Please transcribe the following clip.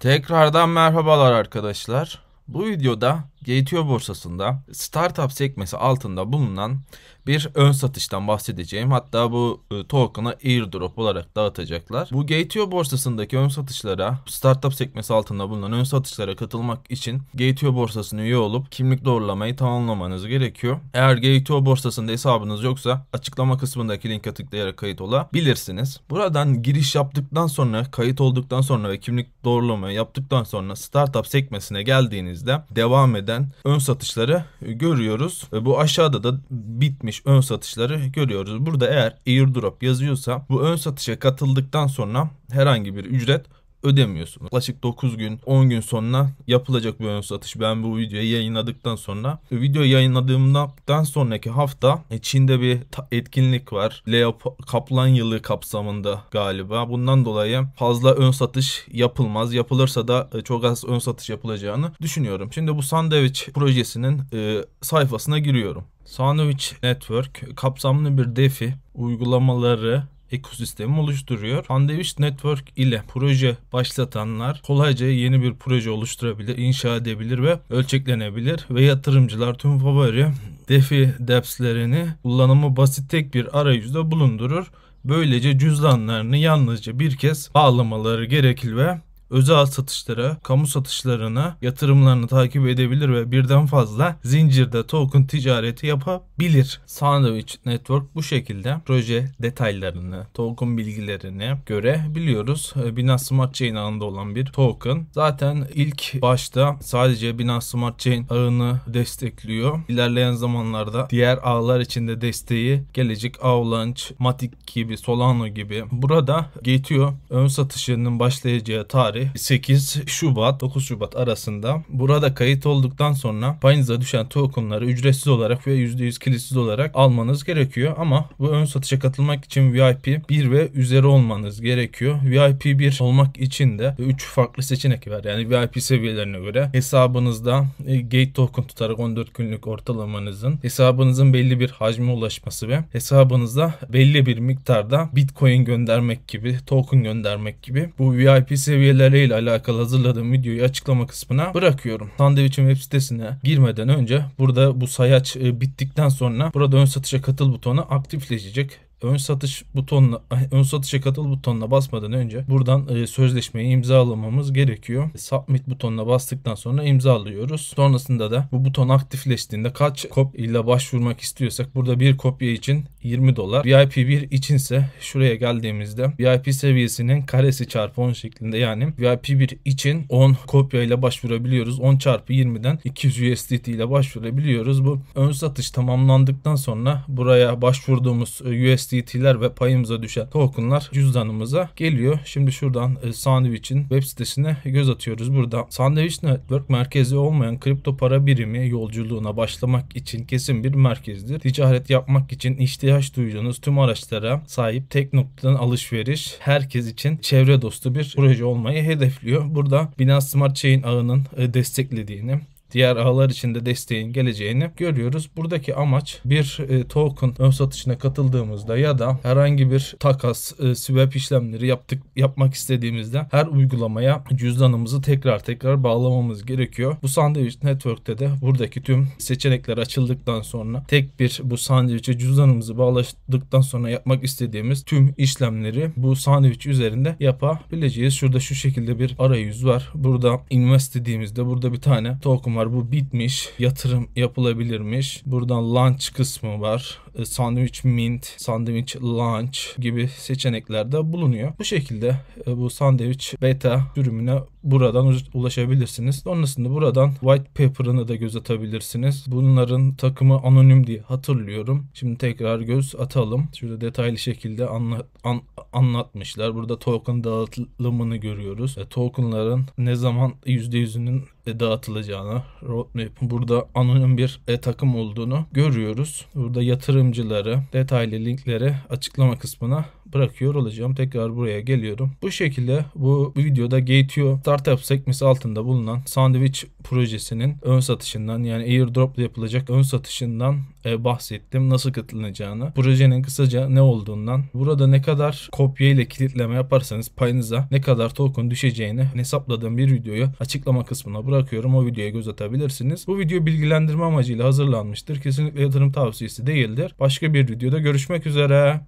Tekrardan merhabalar arkadaşlar. Bu videoda Geitiyor borsasında startup sekmesi altında bulunan bir ön satıştan bahsedeceğim. Hatta bu e, token'ı airdrop olarak dağıtacaklar. Bu Geitiyor borsasındaki ön satışlara, startup sekmesi altında bulunan ön satışlara katılmak için Geitiyor borsasına üye olup kimlik doğrulamayı tamamlamanız gerekiyor. Eğer Geitiyor borsasında hesabınız yoksa açıklama kısmındaki linke tıklayarak kayıt olabilirsiniz. Buradan giriş yaptıktan sonra, kayıt olduktan sonra ve kimlik doğrulamayı yaptıktan sonra startup sekmesine geldiğinizde devam eden giden ön satışları görüyoruz. E, bu aşağıda da bitmiş ön satışları görüyoruz. Burada eğer airdrop yazıyorsa bu ön satışa katıldıktan sonra herhangi bir ücret ödemiyorsun. Yaklaşık 9 gün 10 gün sonra yapılacak bir ön satış. Ben bu videoyu yayınladıktan sonra video yayınladığımdan sonraki hafta Çin'de bir etkinlik var. Leo Kaplan yılı kapsamında galiba. Bundan dolayı fazla ön satış yapılmaz. Yapılırsa da e, çok az ön satış yapılacağını düşünüyorum. Şimdi bu Sandwich projesinin e, sayfasına giriyorum. Sandwich Network kapsamlı bir defi uygulamaları ekosistemi oluşturuyor. Pandeviş Network ile proje başlatanlar kolayca yeni bir proje oluşturabilir, inşa edebilir ve ölçeklenebilir ve yatırımcılar tüm favori DeFi depslerini kullanımı basit tek bir arayüzde bulundurur. Böylece cüzdanlarını yalnızca bir kez bağlamaları gerekir ve özel satışlara, kamu satışlarına yatırımlarını takip edebilir ve birden fazla zincirde token ticareti yapabilir. Sandwich Network bu şekilde proje detaylarını, token bilgilerini görebiliyoruz. Ee, Binance Smart Chain ağında olan bir token. Zaten ilk başta sadece Binance Smart Chain ağını destekliyor. İlerleyen zamanlarda diğer ağlar içinde desteği gelecek Avalanche, Matic gibi, Solano gibi. Burada geçiyor. ön satışının başlayacağı tarih tarih 8 Şubat 9 Şubat arasında burada kayıt olduktan sonra payınıza düşen tokenları ücretsiz olarak ve %100 kilitsiz olarak almanız gerekiyor ama bu ön satışa katılmak için VIP 1 ve üzeri olmanız gerekiyor. VIP 1 olmak için de 3 farklı seçenek var. Yani VIP seviyelerine göre hesabınızda e, gate token tutarak 14 günlük ortalamanızın hesabınızın belli bir hacme ulaşması ve hesabınızda belli bir miktarda bitcoin göndermek gibi token göndermek gibi bu VIP seviyeler ile alakalı hazırladığım videoyu açıklama kısmına bırakıyorum. Sandviç'in web sitesine girmeden önce burada bu sayaç e, bittikten sonra burada ön satışa katıl butonu aktifleşecek ön satış butonuna eh, ön satışa katıl butonuna basmadan önce buradan e, sözleşmeyi imzalamamız gerekiyor. Submit butonuna bastıktan sonra imzalıyoruz. Sonrasında da bu buton aktifleştiğinde kaç kopya ile başvurmak istiyorsak burada bir kopya için 20 dolar. VIP 1 içinse şuraya geldiğimizde VIP seviyesinin karesi çarpı 10 şeklinde yani VIP 1 için 10 kopya ile başvurabiliyoruz. 10 çarpı 20'den 200 USDT ile başvurabiliyoruz. Bu ön satış tamamlandıktan sonra buraya başvurduğumuz eh, USDT USDT'ler ve payımıza düşen tokenlar cüzdanımıza geliyor. Şimdi şuradan e, Sandviç'in web sitesine göz atıyoruz. Burada Sandviç Network merkezi olmayan kripto para birimi yolculuğuna başlamak için kesin bir merkezdir. Ticaret yapmak için ihtiyaç duyduğunuz tüm araçlara sahip tek noktadan alışveriş herkes için çevre dostu bir proje olmayı hedefliyor. Burada Binance Smart Chain ağının e, desteklediğini, diğer ağlar içinde desteğin geleceğini görüyoruz. Buradaki amaç bir e, token ön satışına katıldığımızda ya da herhangi bir takas, e, swap işlemleri yaptık yapmak istediğimizde her uygulamaya cüzdanımızı tekrar tekrar bağlamamız gerekiyor. Bu sandviç network'te de buradaki tüm seçenekler açıldıktan sonra tek bir bu sandviçe cüzdanımızı bağlaştıktan sonra yapmak istediğimiz tüm işlemleri bu sandviç üzerinde yapabileceğiz. Şurada şu şekilde bir arayüz var. Burada invest dediğimizde burada bir tane token var. Bu bitmiş. Yatırım yapılabilirmiş. Buradan launch kısmı var. E, sandviç mint, sandviç lunch gibi seçeneklerde bulunuyor. Bu şekilde e, bu sandviç beta sürümüne buradan ulaşabilirsiniz. Sonrasında buradan white paper'ını da göz atabilirsiniz. Bunların takımı anonim diye hatırlıyorum. Şimdi tekrar göz atalım. Şurada detaylı şekilde anla, an, anlatmışlar. Burada token dağıtılımını görüyoruz. E, tokenların ne zaman %100'ünün e, dağıtılacağını, roadmap burada anonim bir e, takım olduğunu görüyoruz. Burada yatırım yardımcıları, detaylı linkleri açıklama kısmına bırakıyor olacağım. Tekrar buraya geliyorum. Bu şekilde bu videoda Gateo Startup sekmesi altında bulunan Sandwich projesinin ön satışından yani airdropla yapılacak ön satışından e, bahsettim. Nasıl katılacağını, projenin kısaca ne olduğundan, burada ne kadar kopya ile kilitleme yaparsanız payınıza ne kadar token düşeceğini hani hesapladığım bir videoyu açıklama kısmına bırakıyorum. O videoya göz atabilirsiniz. Bu video bilgilendirme amacıyla hazırlanmıştır. Kesinlikle yatırım tavsiyesi değildir. Başka bir videoda görüşmek üzere.